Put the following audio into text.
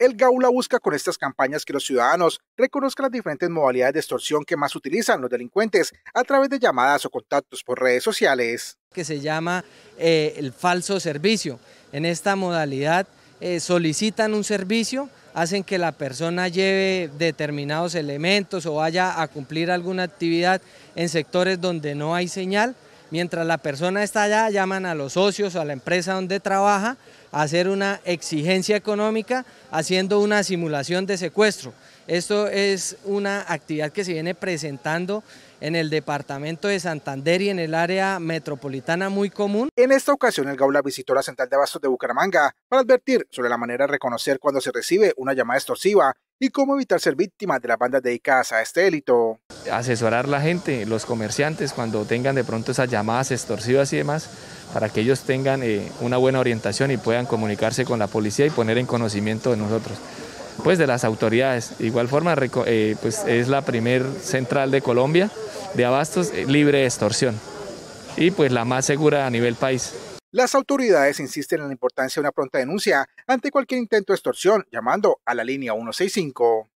El Gaula busca con estas campañas que los ciudadanos reconozcan las diferentes modalidades de extorsión que más utilizan los delincuentes a través de llamadas o contactos por redes sociales. Que se llama eh, el falso servicio. En esta modalidad eh, solicitan un servicio, hacen que la persona lleve determinados elementos o vaya a cumplir alguna actividad en sectores donde no hay señal Mientras la persona está allá, llaman a los socios, o a la empresa donde trabaja, a hacer una exigencia económica haciendo una simulación de secuestro. Esto es una actividad que se viene presentando en el departamento de Santander y en el área metropolitana muy común. En esta ocasión, el Gaula visitó la central de abastos de Bucaramanga para advertir sobre la manera de reconocer cuando se recibe una llamada extorsiva y cómo evitar ser víctimas de las bandas dedicadas a este delito. Asesorar a la gente, los comerciantes, cuando tengan de pronto esas llamadas extorsivas y demás, para que ellos tengan eh, una buena orientación y puedan comunicarse con la policía y poner en conocimiento de nosotros. Pues de las autoridades. De igual forma, eh, pues es la primer central de Colombia de abastos eh, libre de extorsión y pues la más segura a nivel país. Las autoridades insisten en la importancia de una pronta denuncia ante cualquier intento de extorsión, llamando a la línea 165.